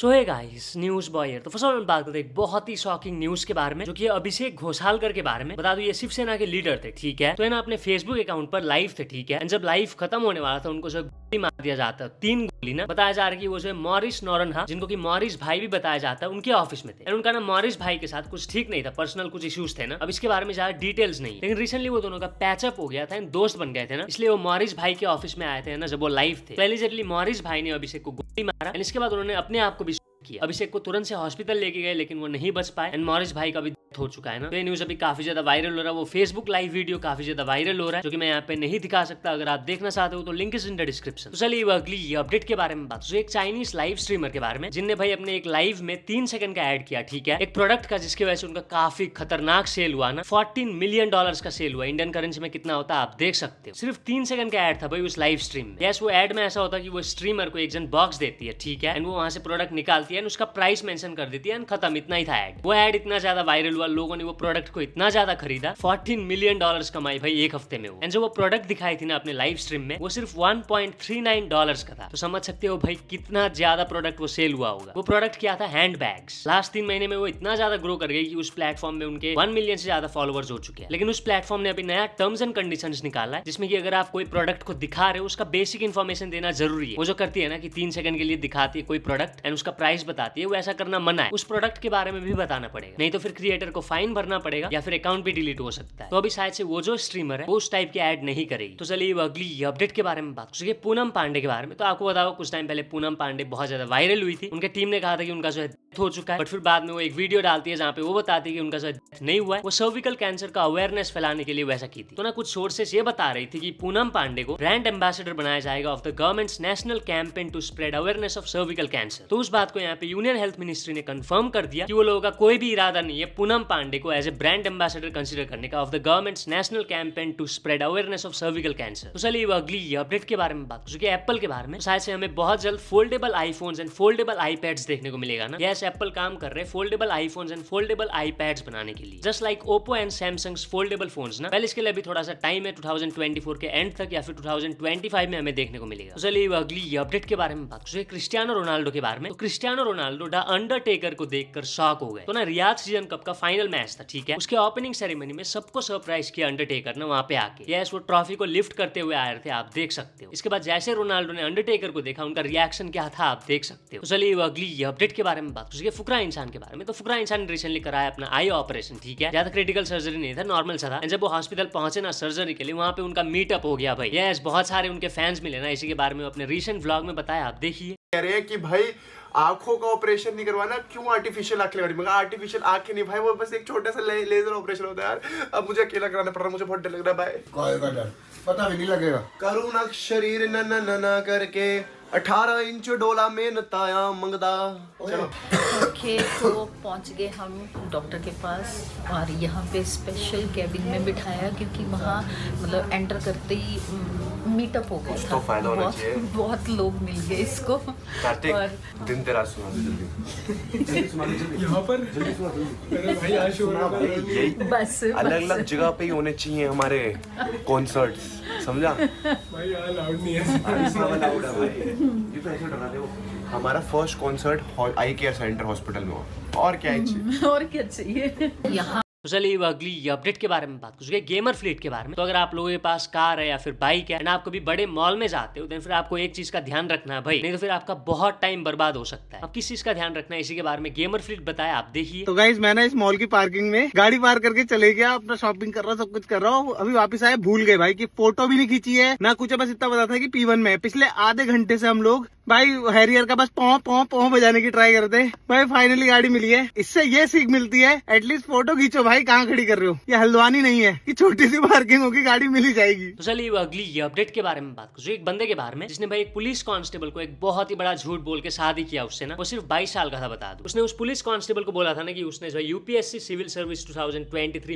सो है guys news boy तो फसल में बात करते हैं बहुत ही शॉकिंग न्यूज के बारे में जो कि अभिषेक घोषालकर के बारे में बता दू ये शिवसेना के लीडर थे ठीक है तो है ना अपने फेसबुक अकाउंट पर लाइव थे ठीक है एंड जब लाइव खत्म होने वाला था उनको जो गोली मार दिया जाता तीन गोली ना बताया जा रहा है कि वो जो मॉरिस मॉरिस नौरनहा जिनको की मॉरिस भाई भी बताया जाता है उनके ऑफिस में थे उनका ना मॉरिस भाई के साथ कुछ ठीक नहीं था पर्सनल कुछ इश्यूज थे ना अब इसके बारे में ज्यादा डिटेल्स नहीं लेकिन रिसेंटली वो दोनों का पैचअप हो गया था दोस्त बन गए थे ना इसलिए वो मॉरिस भाई के ऑफिस में आए थे ना जब वो लाइव थे पहले तो जबली मॉरिस भाई ने अभिषेक को मारा एंड इसके बाद उन्होंने अपने आप को भी किया अभिषेक को तुरंत से हॉस्पिटल लेके गए लेकिन वो नहीं बच पाए एंड मॉरिस भाई का भी हो चुका है ना तो ये न्यूज अभी काफी ज्यादा वायरल हो रहा है वो फेसबुक लाइव वीडियो काफी ज्यादा वायरल हो रहा है जो कि मैं यहाँ पे नहीं दिखा सकता अगर आप देखना चाहते हो तो link is in the description तो चलिए अगली अपडेट के बारे में बात जो एक चाइनीज लाइव स्ट्रीमर के बारे में जिनने भाई अपने एक लाइव में तीन सेकंड का एड किया ठीक है एक प्रोडक्ट का जिसकी वजह से उनका काफी खतरनाक सेल हुआ ना फोर्टीन मिलियन डॉलर का सेल हुआ इंडियन करेंसी में कितना होता है आप देख सकते हो सिर्फ तीन सेकंड का एड था भाई उस लाइव स्ट्रीम में यस वो एड में ऐसा होता है कि वो स्ट्रीमर को एक जन बॉक्स देती है ठीक है एंड वो वहां से प्रोडक्ट निकालती है उसका प्राइस मेंशन कर देती है एंड खत्म इतना ही था एड वो एड इतना ज्यादा वायरल हुआ लोगों ने वो प्रोडक्ट को इतना ज्यादा खरीदा फोर्टीन मिलियन डॉलर कमाई भाई एक हफ्ते में वो एंड जो वो प्रोडक्ट दिखाई थी ना अपने लाइव स्ट्रीम में वो सिर्फ one point three nine dollar का था तो समझ सकते हो भाई कितना ज्यादा प्रोडक्ट वो सेल हुआ होगा वो प्रोडक्ट क्या था हैंड बैग्स लास्ट तीन महीने में वो इतना ज्यादा ग्रो कर गई कि उस प्लेटफॉर्म में उनके वन मिलियन से ज्यादा फॉलोअर्स हो चुके हैं लेकिन उस प्लेटफॉर्म ने अभी नया टर्म्स एंड कंडीशन निकाला है जिसमें कि अगर आप कोई प्रोडक्ट को दिखा रहे हो उसका बेसिक इन्फॉर्मेशन देना जरूरी है वो जो करती है ना कि तीन सेकंड के लिए दिखाती है कोई प्रोडक्ट एंड उसका प्राइस बताती है वो ऐसा करना मना है उस प्रोडक्ट के बारे में भी बताना पड़ेगा नहीं तो फिर क्रिएटर क्रिएटर को फाइन भरना पड़ेगा या फिर अकाउंट भी डिलीट हो सकता है तो अभी शायद से वो जो स्ट्रीमर है वो उस टाइप की एड नहीं करेगी तो चलिए अगली अपडेट के बारे में बात करिए पूनम पांडे के बारे में तो आपको बताओ कुछ टाइम पहले पूनम पांडे बहुत ज्यादा वायरल हुई थी उनके टीम ने कहा था कि उनका जो है हो चुका है बट फिर बाद में वो एक वीडियो डालती है जहाँ पे वो बताती है कि उनका जो नहीं हुआ है वो सर्विकल कैंसर का अवेयरनेस फैलाने के लिए वैसा की थी तो ना कुछ सोर्सेस ये बता रही थी कि पूनम पांडे को ब्रांड एम्बेसडर बनाया जाएगा of the government's national campaign to spread awareness of cervical cancer तो उस बात को यहाँ पे यूनियन हेल्थ मिनिस्ट्री ने कंफर्म कर दिया कि वो लोगों का कोई भी इरादा नहीं है पूनम शिवम पांडे को as a brand ambassador consider करने का of the government's national campaign to spread awareness of cervical cancer तो चलिए अगली अपडेट के बारे में बात चूंकि एप्पल के बारे में तो शायद से हमें बहुत जल्द foldable iPhones and foldable iPads देखने को मिलेगा ना यस एप्पल काम कर रहे हैं foldable iPhones and foldable iPads बनाने के लिए just like Oppo and Samsung foldable phone ना पहले इसके लिए अभी थोड़ा सा टाइम है 2024 के एंड तक या फिर 2025 में हमें देखने को मिलेगा तो चलिए अगली अपडेट के बारे में बात करें क्रिस्टियानो रोनाल्डो के बारे में तो क्रिस्टियानो रोनाल्डो द अंडरटेकर को देखकर शॉक हो गए तो ना रियाद सीजन कप का फाइनल मैच था ठीक है उसके ओपनिंग सेरेमनी में सबको सरप्राइज किया अंडरटेकर ने वहाँ पे आके यस वो ट्रॉफी को लिफ्ट करते हुए आए थे आप देख सकते हो इसके बाद जैसे रोनाल्डो ने अंडरटेकर को देखा उनका रिएक्शन क्या था आप देख सकते हो तो चलिए वो अगली अपडेट के बारे में बात करेंगे फुकरा इंसान के बारे में तो फुकरा इंसान रिसेंटली कराया अपना आई ऑपरेशन ठीक है ज्यादा क्रिटिकल सर्जरी नहीं था नॉर्मल सा था जब वो हॉस्पिटल पहुंचे ना सर्जरी के लिए वहाँ पे उनका मीटअप हो गया भाई यस बहुत सारे उनके फैंस मिले ना इसी के बारे में अपने रिसेंट ब्लॉग में बताया आप देखिए कह रहे हैं कि भाई आंखों का ऑपरेशन नहीं करवाना क्यों आर्टिफिशियल आंखें लगानी मगर आर्टिफिशियल आंखें नहीं भाई वो बस एक छोटा सा ले, लेजर ऑपरेशन होता है यार अब मुझे अकेला कराना पड़ रहा मुझे बहुत डर लग रहा भाई पता भी नहीं लगेगा करुणा शरीर न न न करके अठारह इंच डोला में नताया मंगदा ओके तो पहुंच गए हम डॉक्टर के पास और यहाँ पे स्पेशल कैबिन में बिठाया क्योंकि वहाँ मतलब एंटर करते ही मीटअप हो गया कुछ तो फायदा होना चाहिए बहुत लोग मिल गए इसको और दिन तेरा सुना दे जल्दी यहाँ पर भाई आज यही बस अलग अलग जगह पे ही होने चाहिए हमारे कॉन्सर्ट्स समझा भाई यार लाउड नहीं है इसका भाई ये तो ऐसे डरा हमारा first concert eye care centre hospital में हुआ और क्या हम्म, चाहिए और क्या चाहिए यहाँ तो चलिए अगली अपडेट के बारे में बात कर चुके गेमर फ्लीट के बारे में तो अगर आप लोगों के पास कार है या फिर बाइक है ना आप कभी बड़े मॉल में जाते हो देन फिर आपको एक चीज का ध्यान रखना है भाई नहीं तो फिर आपका बहुत टाइम बर्बाद हो सकता है आप किस चीज का ध्यान रखना है इसी के बारे में गेमर फ्लीट बताया आप देखिए तो गाइज मैंने इस मॉल की पार्किंग में गाड़ी पार करके चले गया अपना शॉपिंग कर रहा सब कुछ कर रहा हूँ अभी वापिस आए भूल गए भाई की फोटो भी नहीं खींची है ना कुछ बस इतना पता था की पी में पिछले आधे घंटे से हम लोग भाई हैरियर का बस पौ पौ पौ बजाने की ट्राई करते भाई फाइनली गाड़ी मिली है इससे ये सीख मिलती है एटलीस्ट फोटो खींचो भाई कहाँ खड़ी कर रहे हो ये हल्द्वानी नहीं है कि छोटी सी पार्किंग होगी गाड़ी मिली जाएगी तो चलिए अगली ये अपडेट के बारे में बात करो एक बंदे के बारे में जिसने भाई एक पुलिस कांस्टेबल को एक बहुत ही बड़ा झूठ बोल के शादी किया उससे ना वो सिर्फ बाईस साल का था बता दो उसने उस पुलिस कांस्टेबल को बोला था ना कि उसने जो UPSC civil service two thousand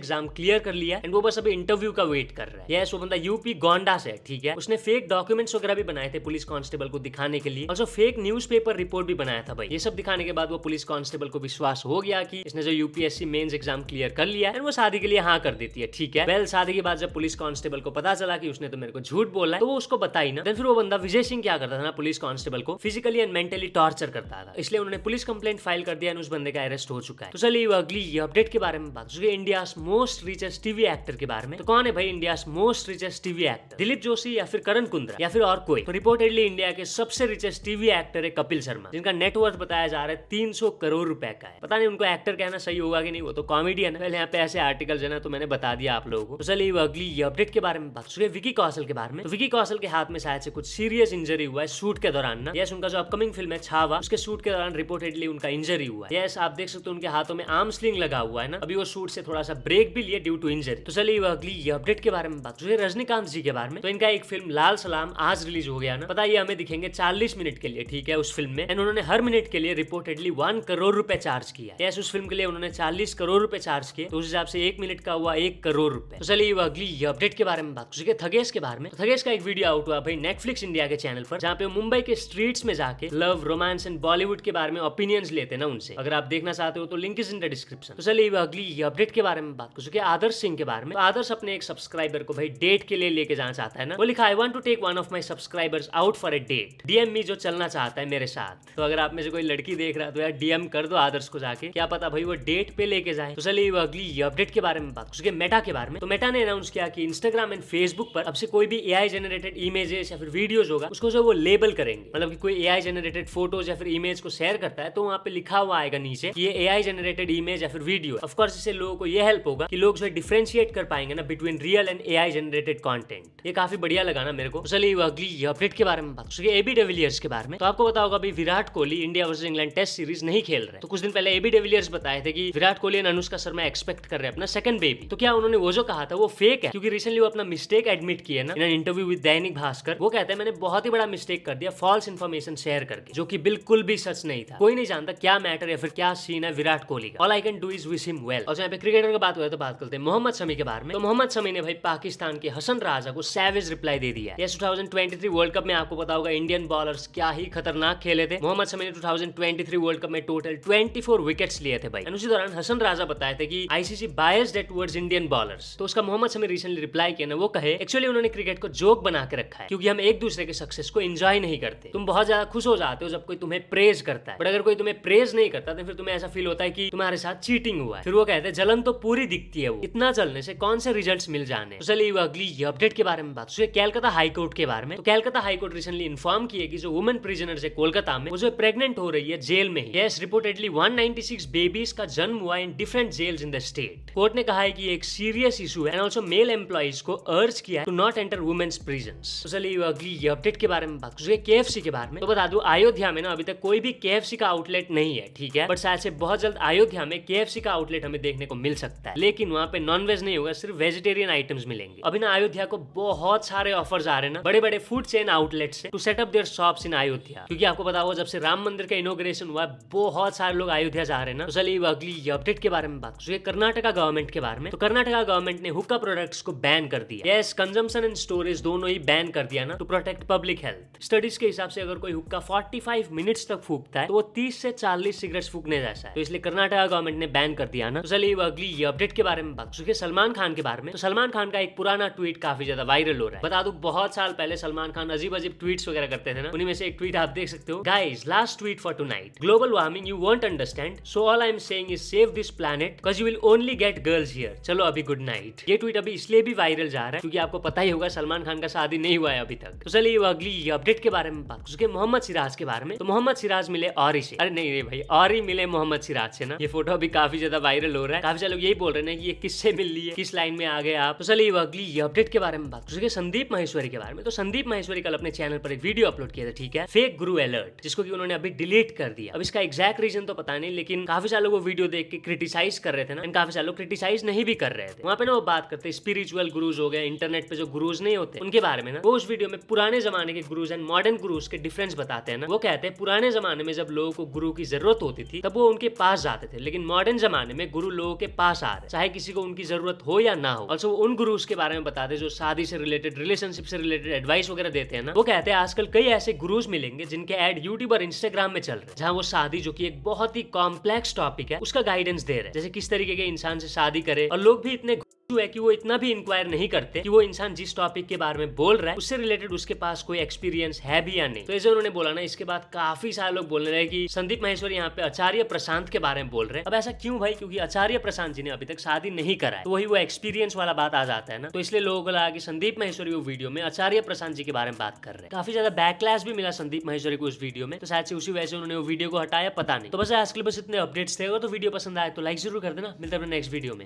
exam clear कर लिया एंड वो बस अभी इंटरव्यू का वेट कर रहा है यस वो बंदा यूपी गोंडा से ठीक है उसने फेक डॉक्यूमेंट्स वगैरह भी बनाए थे पुलिस कांस्टेबल को दिखा दिखाने के लिए और फेक न्यूज रिपोर्ट भी बनाया था भाई ये सब दिखाने के बाद वो पुलिस कांस्टेबल को विश्वास हो गया कि इसने जो यूपीएससी मेंस एग्जाम क्लियर कर लिया है वो शादी के लिए हाँ कर देती है ठीक है वेल शादी के बाद जब पुलिस कांस्टेबल को पता चला कि उसने तो मेरे को झूठ बोला है तो वो उसको बताई ना फिर वो बंदा विजय सिंह क्या करता था ना पुलिस कांस्टेबल को फिजिकली एंड मेंटली टॉर्चर करता था इसलिए उन्होंने पुलिस कंप्लेंट फाइल कर दिया उस बंदे का अरेस्ट हो चुका है तो चलिए अगली ये अपडेट के बारे में बात चुकी India most richest TV actor के बारे में तो कौन है भाई India most richest TV actor Dilip Joshi या फिर करण कुंद्रा या फिर और कोई तो रिपोर्टेडली इंडिया के सब सबसे रिचेस्ट टीवी एक्टर है कपिल शर्मा जिनका नेटवर्थ बताया जा रहा है तीन करोड़ रुपए का है पता नहीं उनको एक्टर कहना सही होगा कि नहीं वो तो कॉमेडी है पहले यहाँ पे ऐसे आर्टिकल है ना तो मैंने बता दिया आप लोगों को तो चलिए अगली अपडेट के बारे में बात सुनिए विकी कौशल के बारे में तो विकी कौशल के हाथ में शायद से कुछ सीरियस इंजरी हुआ है शूट के दौरान ना यस उनका जो अपकमिंग फिल्म है छावा उसके शूट के दौरान रिपोर्टेडली उनका इंजरी हुआ है यस आप देख सकते हो उनके हाथों में आर्म स्लिंग लगा हुआ है ना अभी वो शूट से थोड़ा सा ब्रेक भी लिया ड्यू टू इंजरी तो चलिए अगली अपडेट के बारे में बात सुनिए रजनीकांत जी के बारे में तो इनका एक फिल्म लाल सलाम आज रिलीज हो गया ना पता ये हमें दिखेंगे चालीस मिनट के लिए ठीक है उस फिल्म में एंड उन्होंने हर मिनट के लिए रिपोर्टेडली वन करोड़ रुपए चार्ज किया yes, उस फिल्म के लिए उन्होंने चालीस करोड़ रुपए चार्ज किए तो उस हिसाब से एक मिनट का हुआ एक करोड़ रुपए तो चलिए अगली अपडेट के बारे में बात कर थगेश के बारे में तो थगेश का एक वीडियो आउट हुआ भाई नेटफ्लिक्स इंडिया के चैनल पर जहाँ पे मुंबई के स्ट्रीट्स में जाके लव रोमांस एंड बॉलीवुड के बारे में ओपिनियन लेते ना उनसे अगर आप देखना चाहते हो तो link is in the description तो चलिए अगली अपडेट के बारे में बात कर चुके आदर्श सिंह के बारे में तो आदर्श अपने एक सब्सक्राइबर को भाई डेट के लिए लेके जाना चाहता है ना वो लिखा I want to take one of my subscribers out for a date date DM me जो चलना चाहता है मेरे साथ तो अगर आप में से कोई लड़की देख रहा है तो यार डीएम कर दो आदर्श को जाके क्या पता भाई वो डेट पे लेके जाए तो चलिए वो अगली अपडेट के बारे में बात उसके मेटा के बारे में तो मेटा ने अनाउंस किया कि इंस्टाग्राम एंड फेसबुक पर अब से कोई भी एआई जनरेटेड इमेजेस या फिर वीडियो होगा उसको जो वो लेबल करेंगे मतलब कि कोई एआई जनरेटेड फोटोज या फिर इमेज को शेयर करता है तो वहाँ पे लिखा हुआ आएगा नीचे ये एआई जनरेटेड इमेज या फिर वीडियो ऑफकोर्स इससे लोगों को ये हेल्प होगा कि लोग जो है डिफ्रेंशिएट कर पाएंगे ना between real and AI generated content ये काफी बढ़िया लगा ना मेरे को तो चलिए अगली अपडेट के बारे में बात उसके एबी डेविलियर्स के बारे में तो आपको बताओ होगा Virat Kohli India versus England test series नहीं खेल रहे तो कुछ दिन पहले एबी डेविलियर्स बताए थे कि विराट कोहली एंड अनुष्का शर्मा एक्सपेक्ट कर रहे हैं अपना सेकंड बेबी तो क्या उन्होंने वो जो कहा था वो फेक है क्योंकि रिसेंटली वो अपना मिस्टेक एडमिट किया ना इन इंटरव्यू विद दैनिक भास्कर वो कहते हैं मैंने बहुत ही बड़ा मिस्टेक कर दिया फॉल्स इन्फॉर्मेशन शेयर करके जो की बिल्कुल भी सच नहीं था कोई नहीं जानता क्या मैटर है फिर क्या सीन है Virat Kohli all I can do is wish him well और जहां पे क्रिकेटर की बात हो तो बात करते हैं मोहम्मद शमी के बारे में तो मोहम्मद शमी ने भाई पाकिस्तान के हसन राजा को सैवेज रिप्लाई दे दिया two thousand twenty three world cup में आपको पता होगा इंडिया इंडियन बॉलर्स क्या ही खतरनाक खेले थे मोहम्मद शमी ने 2023 वर्ल्ड कप में टोटल 24 विकेट्स लिए थे भाई उसी दौरान हसन राजा बताए थे कि ICC bias that word Indian bowlers तो उसका मोहम्मद शमी रिसेंटली रिप्लाई किया ना वो कहे एक्चुअली उन्होंने क्रिकेट को जोक बना के रखा है क्योंकि हम एक दूसरे के सक्सेस को एंजॉय नहीं करते तुम बहुत ज्यादा खुश हो जाते हो जब कोई तुम्हें प्रेज करता है बट अगर कोई तुम्हें प्रेज नहीं करता तो फिर तुम्हें ऐसा फील होता है कि तुम्हारे साथ चीटिंग हुआ है फिर वो कहते हैं जलन तो पूरी दिखती है वो इतना जलने से कौन से रिजल्ट मिल जाने तो चलिए अगली अपडेट के बारे में बात कैलकाता हाईकोर्ट के बारे में तो Calcutta high court recently inform confirm की है कि जो वुमेन प्रिजनर्स है कोलकाता में वो जो प्रेगनेंट हो रही है जेल में ही यस रिपोर्टेडली 196 बेबीज का जन्म हुआ in different jails in the state court ने कहा है कि एक सीरियस इशू है एंड ऑल्सो मेल एम्प्लॉइज को अर्ज किया to not enter women's prison चलिए अगली अपडेट के बारे में बात करें के एफ के बारे में तो बता दू अयोध्या में ना अभी तक कोई भी के का आउटलेट नहीं है ठीक है बट शायद से बहुत जल्द अयोध्या में के का आउटलेट हमें देखने को मिल सकता है लेकिन वहाँ पे नॉन वेज नहीं होगा सिर्फ वेजिटेरियन आइटम्स मिलेंगे अभी ना अयोध्या को बहुत सारे ऑफर्स आ रहे हैं ना बड़े बड़े फूड चेन आउटलेट से to setup their shops in Ayodhya क्योंकि आपको पता होगा जब से राम मंदिर का इनोग्रेशन हुआ बहुत सारे लोग अयोध्या जा रहे हैं ना तो चलिए अगली अपडेट के बारे में बात करें तो कर्नाटका गवर्नमेंट के बारे में तो कर्नाटका गवर्नमेंट ने हुक्का प्रोडक्ट्स को बैन कर दिया यस कंजम्पशन एंड स्टोरेज दोनों ही बैन कर दिया ना to protect public health studies के हिसाब से अगर कोई हुक्का 45 मिनट्स तक फूकता है तो वो 30 से 40 सिगरेट फूकने जैसा है तो इसलिए कर्नाटका गवर्नमेंट ने बैन कर दिया ना तो चलिए अगली अपडेट के बारे में बात चुके सलमान खान के बारे में तो सलमान खान का एक पुराना ट्वीट काफी ज्यादा वायरल हो रहा है बता दू बहुत साल पहले सलमान खान अजीब अजीब ट्वीट वगैरह करते करते हैं ना उन्हीं में से एक ट्वीट आप देख सकते हो guys last tweet for tonight global warming you won't understand so all I am saying is save this planet because you will only get girls here चलो अभी गुड नाइट ये ट्वीट अभी इसलिए भी वायरल जा रहा है क्योंकि आपको पता ही होगा सलमान खान का शादी नहीं हुआ है अभी तक तो चलिए अगली अपडेट के बारे में बात उसके मोहम्मद सिराज के बारे में तो मोहम्मद सिराज मिले और से अरे नहीं रे भाई और ही मिले मोहम्मद सिराज से ना ये फोटो अभी काफी ज्यादा वायरल हो रहा है काफी सारे लोग यही बोल रहे हैं कि ये किससे मिल रही है किस लाइन में आ गए आप तो चलिए अगली अपडेट के बारे में बात उसके संदीप महेश्वरी के बारे में तो संदीप महेश्वरी कल अपने चैनल पर एक वीडियो अपलोड किया था ठीक है फेक गुरु अलर्ट जिसको कि उन्होंने अभी डिलीट कर दिया अब इसका एग्जैक्ट रीजन तो पता नहीं लेकिन काफी सारे लोग वो वीडियो देख के क्रिटिसाइज कर रहे थे ना एंड काफी सारे लोग क्रिटिसाइज नहीं भी कर रहे थे वहाँ पे ना वो बात करते स्पिरिचुअल गुरुज हो गए इंटरनेट पे जो गुरुज नहीं होते उनके बारे में ना वो उस वीडियो में पुराने जमाने के गुरुज एंड मॉडर्न गुरुज के डिफरेंस बताते हैं ना वो कहते हैं पुराने जमाने में जब लोगों को गुरु की जरूरत होती थी तब वो उनके पास जाते थे लेकिन मॉडर्न जमाने में गुरु लोगों के पास आ रहे चाहे किसी को उनकी जरूरत हो या ना हो ऑल्सो उन गुरुज के बारे में बताते जो शादी से रिलेटेड रिलेशनशिप से रिलेटेड एडवाइस वगैरह देते हैं ना वो कहते हैं आजकल कई कई ऐसे गुरुज मिलेंगे जिनके एड यूट्यूब और इंस्टाग्राम में चल रहे हैं जहाँ वो शादी जो की एक बहुत ही कॉम्प्लेक्स टॉपिक है उसका गाइडेंस दे रहे हैं जैसे किस तरीके के इंसान से शादी करे और लोग भी इतने इशू है कि वो इतना भी इंक्वायर नहीं करते कि वो इंसान जिस टॉपिक के बारे में बोल रहा है उससे रिलेटेड उसके पास कोई एक्सपीरियंस है भी या नहीं तो ऐसे उन्होंने बोला ना इसके बाद काफी सारे लोग बोलने रहे कि संदीप महेश्वर यहाँ पे आचार्य प्रशांत के बारे में बोल रहे हैं अब ऐसा क्यों भाई क्योंकि आचार्य प्रशांत जी ने अभी तक शादी नहीं करा है तो वही वो एक्सपीरियंस वाला बात आ जाता है ना तो इसलिए लोगों को लगा कि संदीप महेश्वरी वो वीडियो में आचार्य प्रशांत जी के बारे में बात कर रहे हैं काफी ज्यादा बैकलैश भी मिला संदीप महेश्वरी को उस वीडियो में तो शायद से उसी वजह से उन्होंने वो वीडियो को हटाया पता नहीं तो बस आज के बस इतने अपडेट्स थे तो वीडियो पसंद आए तो लाइक जरूर कर देना मिलता है नेक्स्ट वीडियो में